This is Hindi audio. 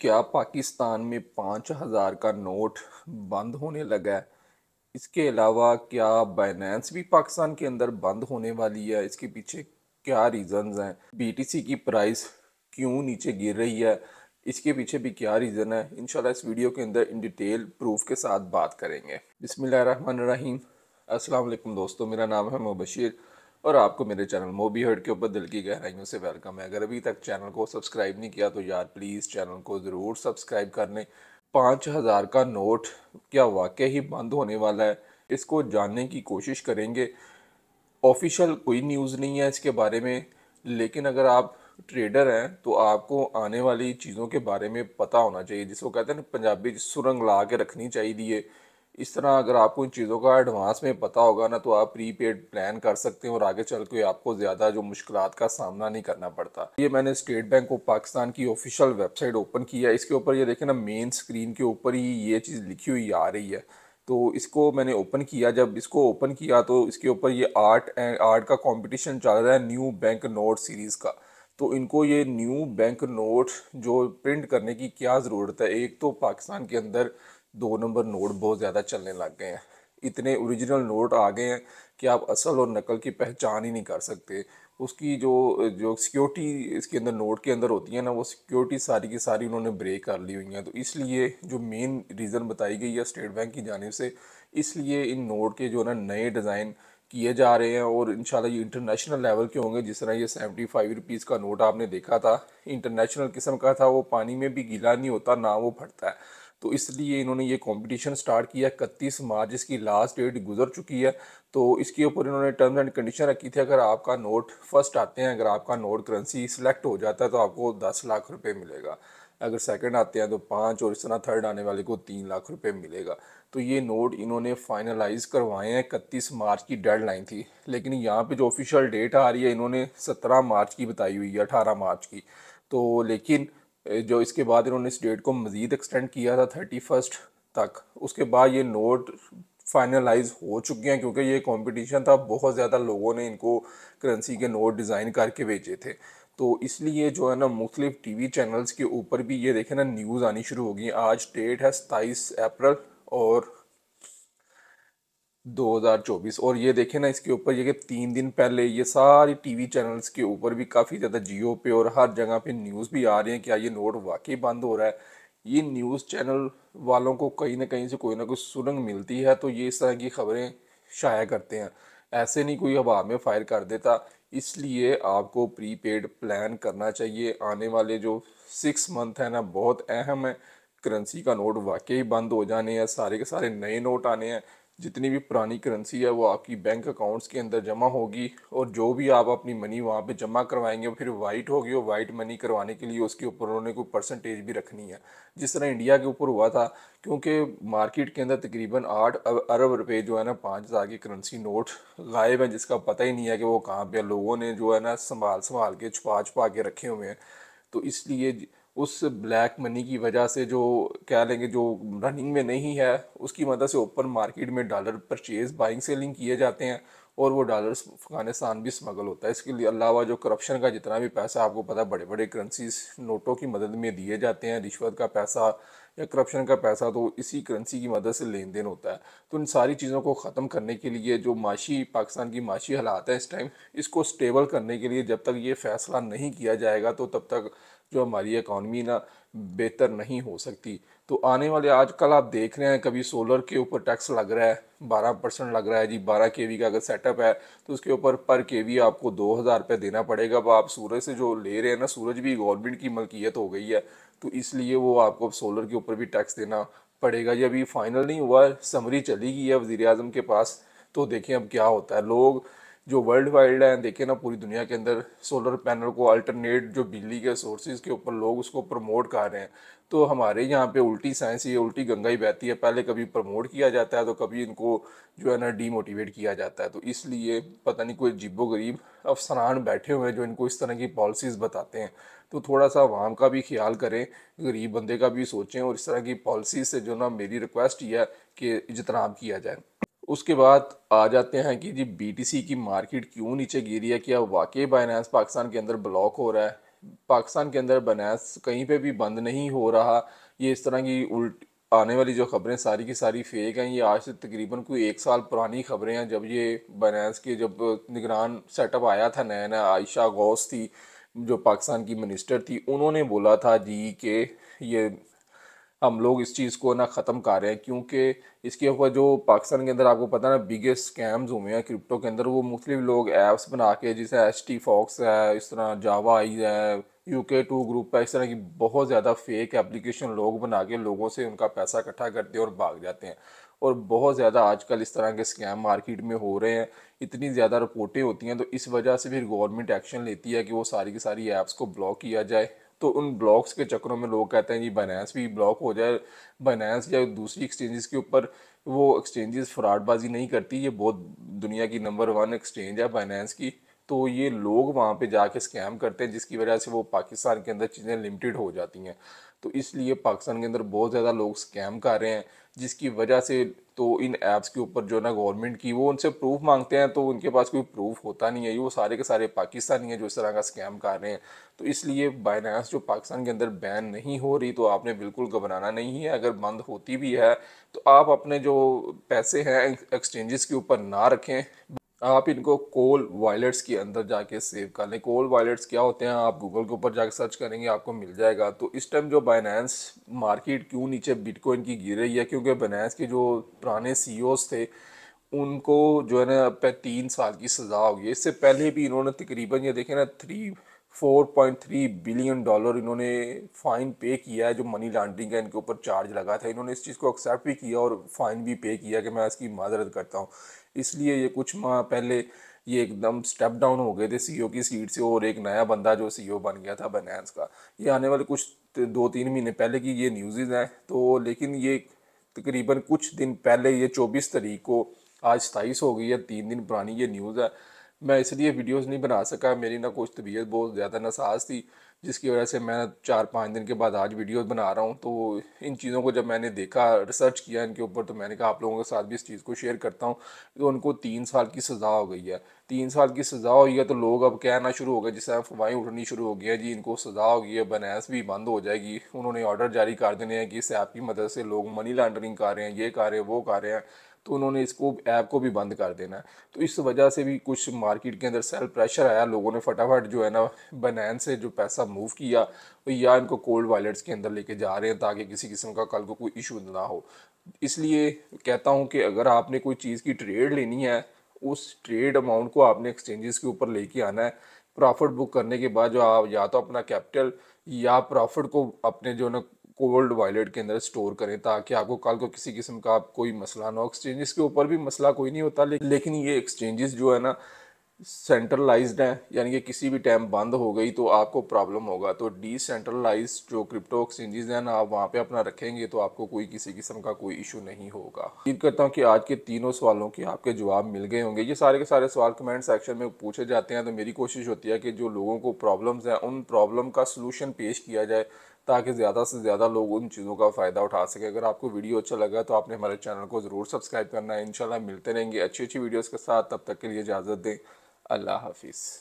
क्या पाकिस्तान में पाँच हज़ार का नोट बंद होने लगा है इसके अलावा क्या बाइनेंस भी पाकिस्तान के अंदर बंद होने वाली है इसके पीछे क्या रीज़न्स हैं बीटीसी की प्राइस क्यों नीचे गिर रही है इसके पीछे भी क्या रीज़न है इन इस वीडियो के अंदर इन डिटेल प्रूफ के साथ बात करेंगे बसमिल रहीम अस्सलाम वालेकुम दोस्तों मेरा नाम है मुबशिर और आपको मेरे चैनल मोबी हर्ट के ऊपर दिल की गहराइयों से वेलकम है अगर अभी तक चैनल को सब्सक्राइब नहीं किया तो यार प्लीज़ चैनल को ज़रूर सब्सक्राइब कर लें पाँच हज़ार का नोट क्या वाकई ही बंद होने वाला है इसको जानने की कोशिश करेंगे ऑफिशियल कोई न्यूज़ नहीं है इसके बारे में लेकिन अगर आप ट्रेडर हैं तो आपको आने वाली चीज़ों के बारे में पता होना चाहिए जिसको कहते हैं ना पंजाबी सुरंग ला के रखनी चाहिए इस तरह अगर आपको इन चीज़ों का एडवांस में पता होगा ना तो आप प्री पेड प्लान कर सकते हैं और आगे चल के आपको ज़्यादा जो मुश्किल का सामना नहीं करना पड़ता ये मैंने स्टेट बैंक ऑफ पाकिस्तान की ऑफिशियल वेबसाइट ओपन की है इसके ऊपर ये देखें ना मेन स्क्रीन के ऊपर ही ये चीज़ लिखी हुई आ रही है तो इसको मैंने ओपन किया जब इसको ओपन किया तो इसके ऊपर ये आर्ट एंड आर्ट का कॉम्पिटिशन चल रहा है न्यू बैंक नोट सीरीज़ का तो इनको ये न्यू बैंक नोट जो प्रिंट करने की क्या ज़रूरत है एक तो पाकिस्तान के अंदर दो नंबर नोट बहुत ज़्यादा चलने लग गए हैं इतने ओरिजिनल नोट आ गए हैं कि आप असल और नकल की पहचान ही नहीं कर सकते उसकी जो जो सिक्योरिटी इसके अंदर नोट के अंदर होती है ना वो सिक्योरिटी सारी की सारी उन्होंने ब्रेक कर ली हुई हैं तो इसलिए जो मेन रीज़न बताई गई है स्टेट बैंक की जानब से इसलिए इन नोट के जो ना नए डिज़ाइन किए जा रहे हैं और इन ये इंटरनेशनल लेवल के होंगे जिस तरह ये सेवेंटी फाइव रुपीज़ का नोट आपने देखा था इंटरनेशनल किस्म का था वो पानी में भी गीला नहीं होता ना वो फटता है तो इसलिए इन्होंने ये कंपटीशन स्टार्ट किया इकतीस मार्च इसकी लास्ट डेट गुजर चुकी है तो इसके ऊपर इन्होंने टर्म्स एंड कंडीशन रखी थी अगर आपका नोट फर्स्ट आते हैं अगर आपका नोट करेंसी सिलेक्ट हो जाता है तो आपको दस लाख रुपये मिलेगा अगर सेकंड आते हैं तो पाँच और इस तरह थर्ड आने वाले को तीन लाख रुपए मिलेगा तो ये नोट इन्होंने फाइनलाइज करवाए हैं इकतीस मार्च की डेडलाइन थी लेकिन यहाँ पे जो ऑफिशियल डेट आ रही है इन्होंने सत्रह मार्च की बताई हुई है अठारह मार्च की तो लेकिन जो इसके बाद इन्होंने इस डेट को मज़ीद एक्सटेंड किया था थर्टी फर्स्ट तक उसके बाद ये नोट फाइनलाइज हो चुके हैं क्योंकि ये कंपटीशन था बहुत ज़्यादा लोगों ने इनको करेंसी के नोट डिज़ाइन करके बेचे थे तो इसलिए जो है ना मुख्तलिफ टी वी चैनल्स के ऊपर भी ये देखें ना न्यूज़ आनी शुरू होगी आज डेट है सताईस अप्रैल और 2024 और ये देखें ना इसके ऊपर ये कि तीन दिन पहले ये सारी टीवी चैनल्स के ऊपर भी काफ़ी ज़्यादा जियो पे और हर जगह पे न्यूज़ भी आ रही है कि ये नोट वाकई बंद हो रहा है ये न्यूज़ चैनल वालों को कहीं ना कहीं से कोई ना कोई सुरंग मिलती है तो ये इस तरह की खबरें शाया करते हैं ऐसे नहीं कोई हवा में फायर कर देता इसलिए आपको प्रीपेड प्लान करना चाहिए आने वाले जो सिक्स मंथ है ना बहुत अहम है करेंसी का नोट वाकई बंद हो जाने हैं सारे के सारे नए नोट आने हैं जितनी भी पुरानी करेंसी है वो आपकी बैंक अकाउंट्स के अंदर जमा होगी और जो भी आप अपनी मनी वहाँ पे जमा करवाएंगे फिर वाइट होगी और वाइट मनी करवाने के लिए उसके ऊपर उन्होंने कोई परसेंटेज भी रखनी है जिस तरह इंडिया के ऊपर हुआ था क्योंकि मार्केट के अंदर तकरीबन आठ अरब रुपये जो है ना पाँच हज़ार के करेंसी नोट गायब हैं जिसका पता ही नहीं है कि वो कहाँ पर लोगों ने जो है ना संभाल संभाल के छुपा छुपा के रखे हुए हैं तो इसलिए उस ब्लैक मनी की वजह से जो कह लेंगे जो रनिंग में नहीं है उसकी मदद से ओपन मार्केट में डॉलर परचेज बाइंग सेलिंग किए जाते हैं और वो डॉलर अफगानिस्तान भी स्मगल होता है इसके लिए अलावा जो करप्शन का जितना भी पैसा आपको पता बड़े बड़े करेंसीज नोटों की मदद में दिए जाते हैं रिश्वत का पैसा या करप्शन का पैसा तो इसी करेंसी की मदद से लेन देन होता है तो इन सारी चीज़ों को ख़त्म करने के लिए जो माशी पाकिस्तान की माशी हालात है इस टाइम इसको स्टेबल करने के लिए जब तक ये फैसला नहीं किया जाएगा तो तब तक जो हमारी इकानमी ना बेहतर नहीं हो सकती तो आने वाले आजकल आप देख रहे हैं कभी सोलर के ऊपर टैक्स लग रहा है बारह परसेंट लग रहा है जी बारह के वी का अगर सेटअप है तो उसके ऊपर पर के वी आपको दो हज़ार रुपये देना पड़ेगा अब आप सूरज से जो ले रहे हैं ना सूरज भी गवर्नमेंट की मलकियत हो गई है तो इसलिए वो आपको सोलर के ऊपर भी टैक्स देना पड़ेगा ये अभी फाइनल नहीं हुआ समरी चली गई है वज़ी अजम के पास तो देखें अब क्या होता है लोग जो वर्ल्ड वाइड है देखें ना पूरी दुनिया के अंदर सोलर पैनल को अल्टरनेट जो बिजली के सोर्सेज के ऊपर लोग उसको प्रमोट कर रहे हैं तो हमारे यहाँ पे उल्टी साइंस ये उल्टी गंगा ही बहती है पहले कभी प्रमोट किया जाता है तो कभी इनको जो है ना डीमोटिवेट किया जाता है तो इसलिए पता नहीं कोई जिब्बो गरीब अफसरान बैठे हुए हैं जो इनको इस तरह की पॉलिसीज़ बताते हैं तो थोड़ा सा वहाँ का भी ख्याल करें गरीब बंदे का भी सोचें और इस तरह की पॉलिसी से जो ना मेरी रिक्वेस्ट यह है कि इजतनाब किया जाए उसके बाद आ जाते हैं कि जी बीटीसी की मार्केट क्यों नीचे गिरी है क्या वाकई बाइनेंस पाकिस्तान के अंदर ब्लॉक हो रहा है पाकिस्तान के अंदर बाइनेंस कहीं पे भी बंद नहीं हो रहा ये इस तरह की उल्ट आने वाली जो खबरें सारी की सारी फेक हैं ये आज से तकरीबन कोई एक साल पुरानी खबरें हैं जब ये बाइनेंस के जब निगरान सेटअप आया था नया नया आयशा गौस थी जो पाकिस्तान की मिनिस्टर थी उन्होंने बोला था जी के ये हम लोग इस चीज़ को ना ख़त्म कर रहे हैं क्योंकि इसके ऊपर जो पाकिस्तान के अंदर आपको पता ना बिगेस्ट स्कैम्स हुए हैं क्रिप्टो के अंदर वो मुख्तलिफ लोग ऐप्स बना के जैसे एच टी फॉक्स है इस तरह जावा आई है यू के टू ग्रुप है इस तरह की बहुत ज़्यादा फेक एप्लीकेशन लोग बना के लोगों से उनका पैसा इकट्ठा करते हैं और भाग जाते हैं और बहुत ज़्यादा आजकल इस तरह के स्कैम मार्केट में हो रहे हैं इतनी ज़्यादा रिपोर्टें होती हैं तो इस वजह से फिर गवर्नमेंट एक्शन लेती है कि वो सारी की सारी ऐप्स को ब्लॉक किया जाए तो उन ब्लॉक्स के चक्करों में लोग कहते हैं जी बनैंस भी ब्लॉक हो जाए बनैंस या दूसरी एक्सचेंजेस के ऊपर वो एक्सचेंजेस फ्रॉडबाजी नहीं करती ये बहुत दुनिया की नंबर वन एक्सचेंज है बाइनेंस की तो ये लोग वहाँ पे जाके स्कैम करते हैं जिसकी वजह से वो पाकिस्तान के अंदर चीज़ें लिमिटेड हो जाती हैं तो इसलिए पाकिस्तान के अंदर बहुत ज़्यादा लोग स्कैम कर रहे हैं जिसकी वजह से तो इन ऐप्स के ऊपर जो ना गवर्नमेंट की वो उनसे प्रूफ मांगते हैं तो उनके पास कोई प्रूफ होता नहीं है ये वो सारे के सारे पाकिस्तानी हैं जो इस तरह का स्कैम कर रहे हैं तो इसलिए बाइनांस जो पाकिस्तान के अंदर बैन नहीं हो रही तो आपने बिल्कुल घबराना नहीं है अगर बंद होती भी है तो आप अपने जो पैसे हैं एक्सचेंजेस के ऊपर ना रखें आप इनको कोल वायलेट्स के अंदर जाके सेव कर लें कोल वायलेट्स क्या होते हैं आप गूगल के ऊपर जाके सर्च करेंगे आपको मिल जाएगा तो इस टाइम जो बाइनेंस मार्केट क्यों नीचे बिटकॉइन की गिर रही है क्योंकि बाइनेंस के जो पुराने सी e थे उनको जो है ना तीन साल की सज़ा होगी इससे पहले भी इन्होंने तकरीबन ये देखे ना थ्री 4.3 बिलियन डॉलर इन्होंने फ़ाइन पे किया है जो मनी लॉन्ड्रिंग का इनके ऊपर चार्ज लगा था इन्होंने इस चीज़ को एक्सेप्ट भी किया और फ़ाइन भी पे किया कि मैं इसकी माजरत करता हूँ इसलिए ये कुछ माह पहले ये एकदम स्टेप डाउन हो गए थे सीईओ e की सीट से और एक नया बंदा जो सीईओ e बन गया था बनेंस का ये आने वाले कुछ दो तीन महीने पहले की ये न्यूज़ हैं तो लेकिन ये तकरीबन कुछ दिन पहले ये चौबीस तारीख को आज सताईस हो गई है तीन दिन पुरानी ये न्यूज़ है मैं इसलिए वीडियोस नहीं बना सका मेरी ना कुछ तबीयत बहुत ज़्यादा नसाज थी जिसकी वजह से मैं चार पाँच दिन के बाद आज वीडियोस बना रहा हूँ तो इन चीज़ों को जब मैंने देखा रिसर्च किया इनके ऊपर तो मैंने कहा आप लोगों के साथ भी इस चीज़ को शेयर करता हूँ तो उनको तीन साल की सज़ा हो गई है तीन साल की सज़ा हुई है तो लोग अब कहना शुरू हो गए जिस अफवाहें उठनी शुरू हो गई है जी इनको सज़ा हो गई है बनैस भी बंद हो जाएगी उन्होंने ऑर्डर जारी कर देने हैं कि इससे आपकी मदद से लोग मनी लॉन्ड्रिंग कर रहे हैं ये कर रहे हैं वो कर रहे हैं तो उन्होंने इसको ऐप को भी बंद कर देना है तो इस वजह से भी कुछ मार्केट के अंदर सेल प्रेशर आया लोगों ने फटाफट जो है ना बनैन से जो पैसा मूव किया तो या इनको कोल्ड वॉलेट्स के अंदर लेके जा रहे हैं ताकि किसी किस्म का कल को कोई इशू ना हो इसलिए कहता हूँ कि अगर आपने कोई चीज़ की ट्रेड लेनी है उस ट्रेड अमाउंट को आपने एक्सचेंजेस के ऊपर लेके आना है प्रॉफिट बुक करने के बाद जो आप या तो अपना कैपिटल या प्रॉफिट को अपने जो ना कोल्ड वॉलेट के अंदर स्टोर करें ताकि आपको कल को किसी किस्म का कोई मसला ना हो एक्सचेंजेस के ऊपर भी मसला कोई नहीं होता लेकिन ये एक्सचेंजेस जो है ना सेंट्रलाइज्ड हैं यानी कि किसी भी टाइम बंद हो गई तो आपको प्रॉब्लम होगा तो डिसेंट्रलाइज जो क्रिप्टो एक्सचेंजेस हैं ना आप वहाँ पे अपना रखेंगे तो आपको कोई किसी किस्म का कोई इशू नहीं होगा उम्मीद करता हूँ कि आज के तीनों सवालों के आपके जवाब मिल गए होंगे ये सारे के सारे सवाल कमेंट सेक्शन में पूछे जाते हैं तो मेरी कोशिश होती है कि जो लोगों को प्रॉब्लम्स हैं उन प्रॉब्लम का सोलूशन पेश किया जाए ताकि ज़्यादा से ज़्यादा लोग उन चीज़ों का फ़ायदा उठा सके अगर आपको वीडियो अच्छा लगा तो आपने हमारे चैनल को ज़रूर सब्सक्राइब करना है इन मिलते रहेंगे अच्छी अच्छी वीडियोज़ के साथ तब तक के लिए इजाज़त दें अल्लाह हाफिज़